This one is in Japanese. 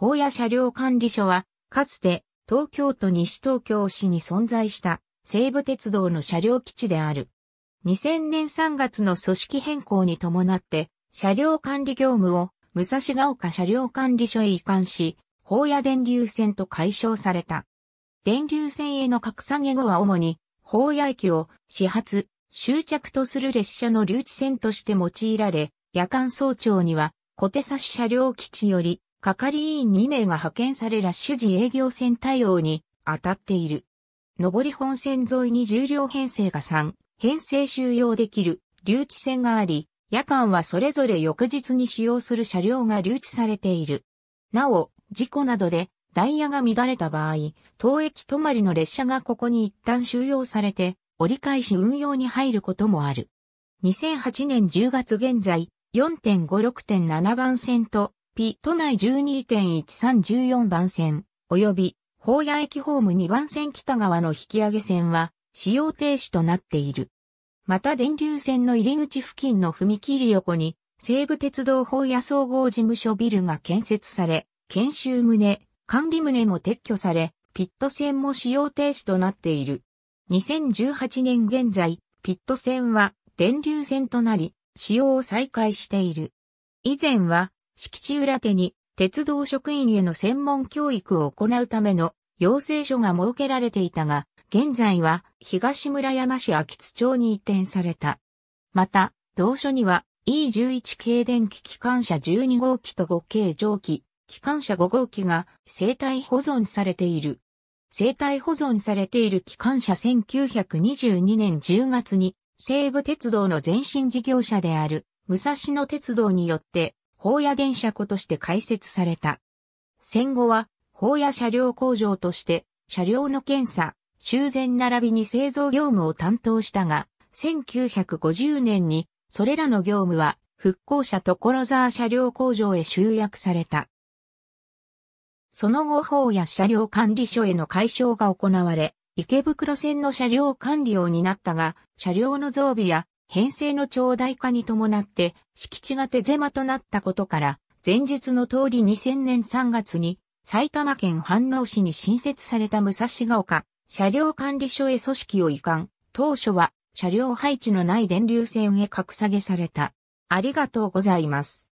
法屋車両管理所は、かつて東京都西東京市に存在した西武鉄道の車両基地である。2000年3月の組織変更に伴って、車両管理業務を武蔵ヶ丘車両管理所へ移管し、法屋電流線と解消された。電流線への格下げ後は主に、法屋駅を始発、終着とする列車の留置線として用いられ、夜間早朝には小手差し車両基地より係員2名が派遣されラッシュ時営業線対応に当たっている。上り本線沿いに重量編成が3、編成収容できる留置線があり、夜間はそれぞれ翌日に使用する車両が留置されている。なお、事故などでダイヤが乱れた場合、当駅止まりの列車がここに一旦収容されて、折り返し運用に入ることもある。2008年10月現在、4.56.7番線とピ都内12.1314番線、及び、宝屋駅ホーム2番線北側の引き上げ線は、使用停止となっている。また電流線の入り口付近の踏切横に、西武鉄道法屋総合事務所ビルが建設され、研修棟、管理棟も撤去され、ピット線も使用停止となっている。2018年現在、ピット線は電流線となり、使用を再開している。以前は敷地裏手に鉄道職員への専門教育を行うための要請書が設けられていたが、現在は東村山市秋津町に移転された。また、同書には E11 系電気機関車12号機と5系蒸気、機関車5号機が生体保存されている。生体保存されている機関車1922年10月に西武鉄道の前身事業者である武蔵野鉄道によって法屋電車庫として開設された。戦後は、法屋車両工場として、車両の検査、修繕並びに製造業務を担当したが、1950年に、それらの業務は、復興車所沢車両工場へ集約された。その後、法や車両管理所への解消が行われ、池袋線の車両管理を担ったが、車両の増備や編成の長大化に伴って敷地が手狭となったことから、前述の通り2000年3月に埼玉県飯能市に新設された武蔵ヶ丘車両管理所へ組織を移管。当初は車両配置のない電流線へ格下げされた。ありがとうございます。